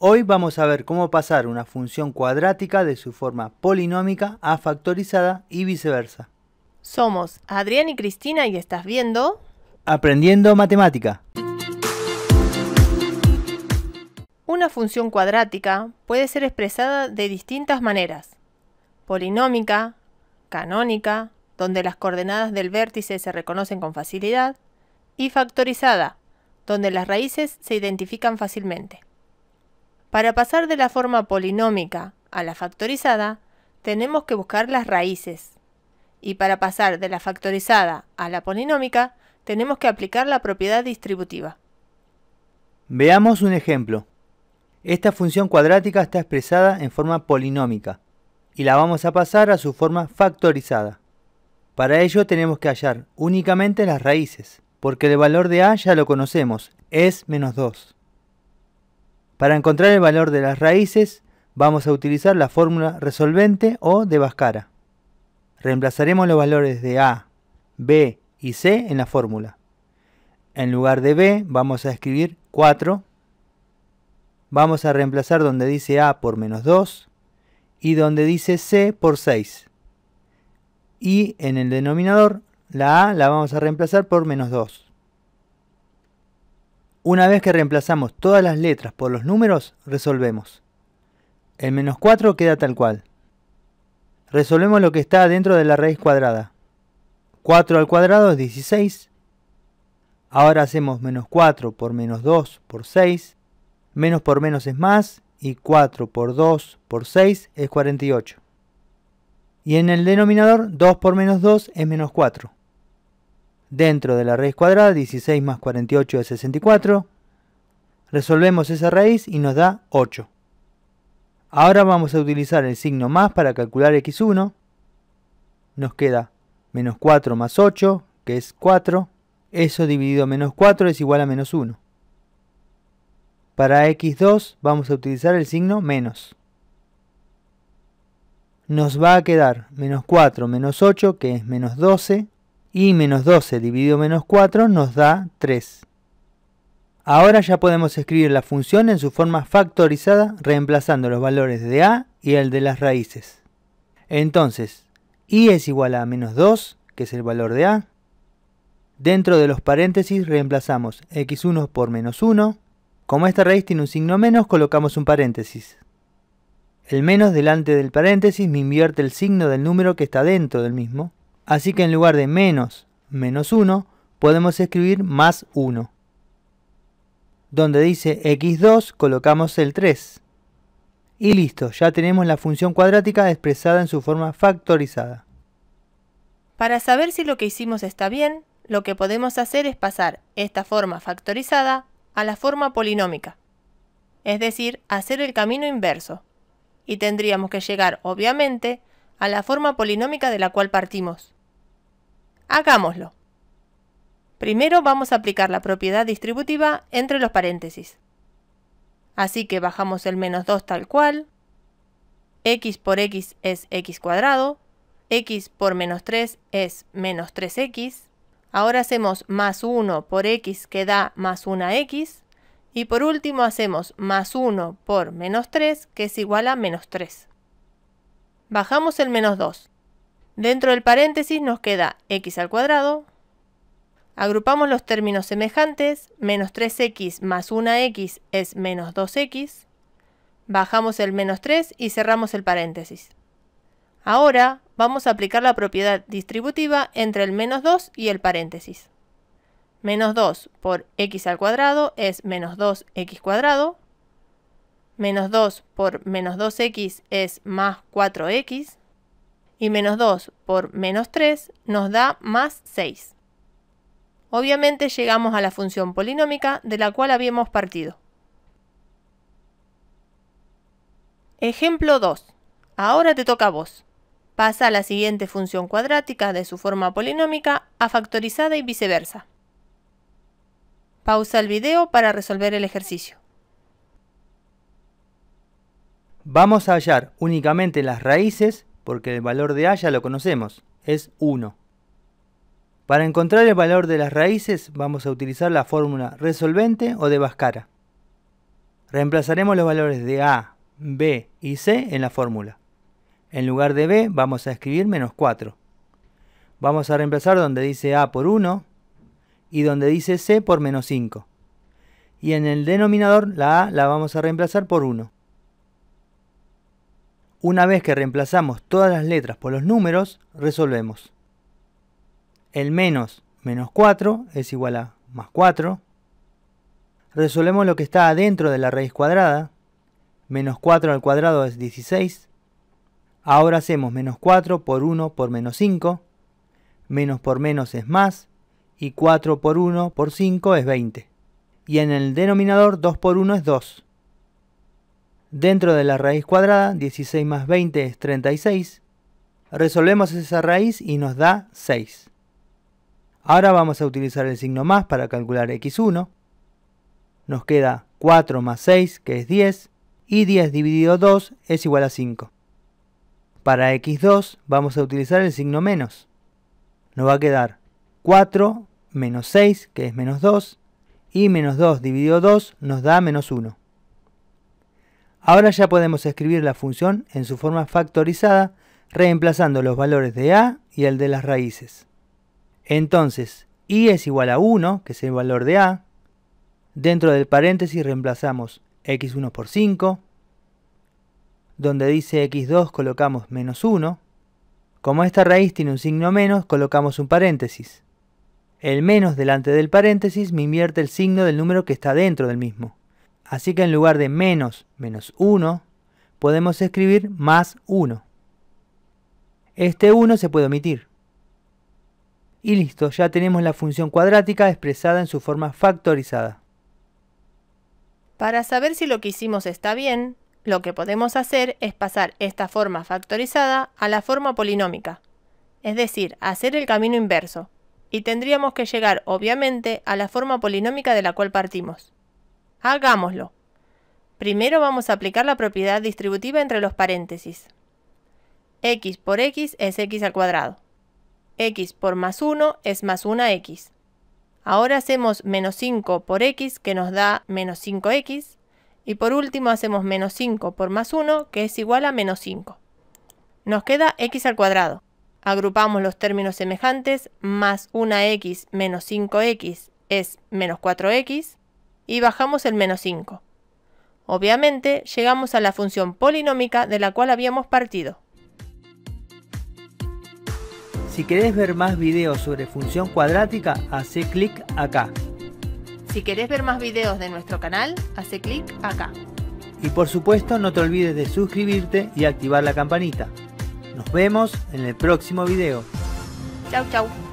Hoy vamos a ver cómo pasar una función cuadrática de su forma polinómica a factorizada y viceversa. Somos Adrián y Cristina y estás viendo... Aprendiendo matemática. Una función cuadrática puede ser expresada de distintas maneras. Polinómica, canónica, donde las coordenadas del vértice se reconocen con facilidad, y factorizada, donde las raíces se identifican fácilmente. Para pasar de la forma polinómica a la factorizada, tenemos que buscar las raíces. Y para pasar de la factorizada a la polinómica, tenemos que aplicar la propiedad distributiva. Veamos un ejemplo. Esta función cuadrática está expresada en forma polinómica y la vamos a pasar a su forma factorizada. Para ello tenemos que hallar únicamente las raíces, porque el valor de a ya lo conocemos, es menos 2. Para encontrar el valor de las raíces, vamos a utilizar la fórmula resolvente o de Bascara. Reemplazaremos los valores de A, B y C en la fórmula. En lugar de B vamos a escribir 4. Vamos a reemplazar donde dice A por menos 2 y donde dice C por 6. Y en el denominador la A la vamos a reemplazar por menos 2. Una vez que reemplazamos todas las letras por los números, resolvemos. El menos 4 queda tal cual. Resolvemos lo que está dentro de la raíz cuadrada. 4 al cuadrado es 16. Ahora hacemos menos 4 por menos 2 por 6. Menos por menos es más. Y 4 por 2 por 6 es 48. Y en el denominador 2 por menos 2 es menos 4 dentro de la raíz cuadrada, 16 más 48 es 64. Resolvemos esa raíz y nos da 8. Ahora vamos a utilizar el signo más para calcular x1. Nos queda menos 4 más 8, que es 4. Eso dividido menos 4 es igual a menos 1. Para x2 vamos a utilizar el signo menos. Nos va a quedar menos 4 menos 8, que es menos 12, y menos 12 dividido menos 4 nos da 3. Ahora ya podemos escribir la función en su forma factorizada reemplazando los valores de a y el de las raíces. Entonces, Y es igual a menos 2, que es el valor de a. Dentro de los paréntesis reemplazamos x1 por menos 1. Como esta raíz tiene un signo menos, colocamos un paréntesis. El menos delante del paréntesis me invierte el signo del número que está dentro del mismo, Así que en lugar de menos menos 1, podemos escribir más 1. Donde dice x2 colocamos el 3. Y listo, ya tenemos la función cuadrática expresada en su forma factorizada. Para saber si lo que hicimos está bien, lo que podemos hacer es pasar esta forma factorizada a la forma polinómica, es decir, hacer el camino inverso. Y tendríamos que llegar, obviamente, a la forma polinómica de la cual partimos. Hagámoslo. Primero vamos a aplicar la propiedad distributiva entre los paréntesis. Así que bajamos el menos 2 tal cual. x por x es x cuadrado. x por menos 3 es menos 3x. Ahora hacemos más 1 por x que da más 1x. Y por último hacemos más 1 por menos 3 que es igual a menos 3. Bajamos el menos 2. Dentro del paréntesis nos queda x al cuadrado. Agrupamos los términos semejantes, menos 3x más 1x es menos 2x. Bajamos el menos 3 y cerramos el paréntesis. Ahora vamos a aplicar la propiedad distributiva entre el menos 2 y el paréntesis. Menos 2 por x al cuadrado es menos 2x cuadrado. Menos 2 por menos 2x es más 4x y menos 2 por menos 3 nos da más 6. Obviamente llegamos a la función polinómica de la cual habíamos partido. Ejemplo 2. Ahora te toca a vos. Pasa la siguiente función cuadrática de su forma polinómica a factorizada y viceversa. Pausa el video para resolver el ejercicio. Vamos a hallar únicamente las raíces porque el valor de A ya lo conocemos, es 1. Para encontrar el valor de las raíces vamos a utilizar la fórmula resolvente o de Bascara. Reemplazaremos los valores de A, B y C en la fórmula. En lugar de B vamos a escribir menos 4. Vamos a reemplazar donde dice A por 1 y donde dice C por menos 5. Y en el denominador la A la vamos a reemplazar por 1. Una vez que reemplazamos todas las letras por los números, resolvemos. El menos menos 4 es igual a más 4. Resolvemos lo que está adentro de la raíz cuadrada. Menos 4 al cuadrado es 16. Ahora hacemos menos 4 por 1 por menos 5. Menos por menos es más. Y 4 por 1 por 5 es 20. Y en el denominador 2 por 1 es 2. Dentro de la raíz cuadrada, 16 más 20 es 36. Resolvemos esa raíz y nos da 6. Ahora vamos a utilizar el signo más para calcular x1. Nos queda 4 más 6, que es 10, y 10 dividido 2 es igual a 5. Para x2 vamos a utilizar el signo menos. Nos va a quedar 4 menos 6, que es menos 2, y menos 2 dividido 2 nos da menos 1. Ahora ya podemos escribir la función en su forma factorizada, reemplazando los valores de a y el de las raíces. Entonces, i es igual a 1, que es el valor de a. Dentro del paréntesis reemplazamos x1 por 5. Donde dice x2 colocamos menos 1. Como esta raíz tiene un signo menos, colocamos un paréntesis. El menos delante del paréntesis me invierte el signo del número que está dentro del mismo. Así que en lugar de menos menos 1, podemos escribir más 1. Este 1 se puede omitir. Y listo, ya tenemos la función cuadrática expresada en su forma factorizada. Para saber si lo que hicimos está bien, lo que podemos hacer es pasar esta forma factorizada a la forma polinómica, es decir, hacer el camino inverso, y tendríamos que llegar obviamente a la forma polinómica de la cual partimos. Hagámoslo. Primero vamos a aplicar la propiedad distributiva entre los paréntesis. x por x es x al cuadrado. x por más 1 es más 1x. Ahora hacemos menos 5 por x que nos da menos 5x. Y por último hacemos menos 5 por más 1 que es igual a menos 5. Nos queda x al cuadrado. Agrupamos los términos semejantes, más 1x menos 5x es menos 4x, y bajamos el menos 5. Obviamente, llegamos a la función polinómica de la cual habíamos partido. Si querés ver más videos sobre función cuadrática, hace clic acá. Si querés ver más videos de nuestro canal, hace clic acá. Y por supuesto no te olvides de suscribirte y activar la campanita. Nos vemos en el próximo video. Chao chao.